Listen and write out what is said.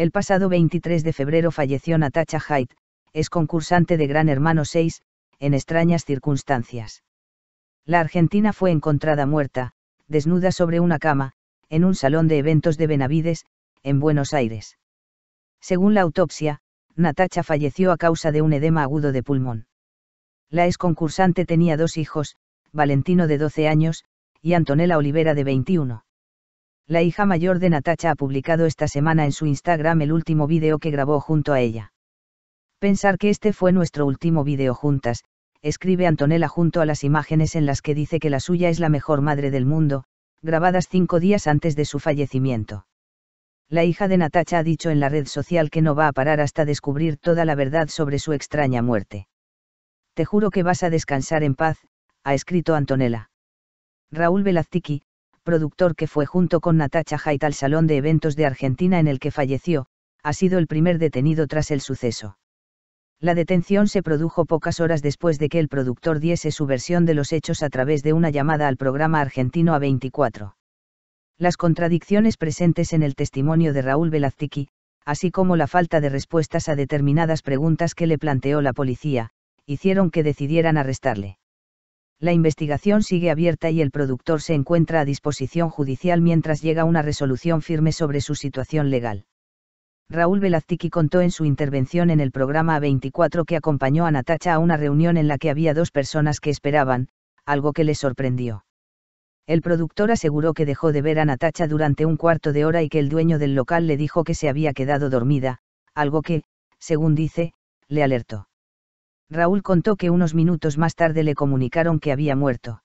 El pasado 23 de febrero falleció Natacha Haidt, exconcursante concursante de Gran Hermano 6, en extrañas circunstancias. La argentina fue encontrada muerta, desnuda sobre una cama, en un salón de eventos de Benavides, en Buenos Aires. Según la autopsia, Natacha falleció a causa de un edema agudo de pulmón. La ex concursante tenía dos hijos, Valentino de 12 años, y Antonella Olivera de 21 la hija mayor de Natacha ha publicado esta semana en su Instagram el último vídeo que grabó junto a ella. Pensar que este fue nuestro último vídeo juntas, escribe Antonella junto a las imágenes en las que dice que la suya es la mejor madre del mundo, grabadas cinco días antes de su fallecimiento. La hija de Natacha ha dicho en la red social que no va a parar hasta descubrir toda la verdad sobre su extraña muerte. Te juro que vas a descansar en paz, ha escrito Antonella. Raúl Velaztiki productor que fue junto con Natacha Haidt al Salón de Eventos de Argentina en el que falleció, ha sido el primer detenido tras el suceso. La detención se produjo pocas horas después de que el productor diese su versión de los hechos a través de una llamada al programa argentino A24. Las contradicciones presentes en el testimonio de Raúl Velaztiqui, así como la falta de respuestas a determinadas preguntas que le planteó la policía, hicieron que decidieran arrestarle la investigación sigue abierta y el productor se encuentra a disposición judicial mientras llega una resolución firme sobre su situación legal. Raúl Velaztiki contó en su intervención en el programa A24 que acompañó a Natacha a una reunión en la que había dos personas que esperaban, algo que le sorprendió. El productor aseguró que dejó de ver a Natacha durante un cuarto de hora y que el dueño del local le dijo que se había quedado dormida, algo que, según dice, le alertó. Raúl contó que unos minutos más tarde le comunicaron que había muerto.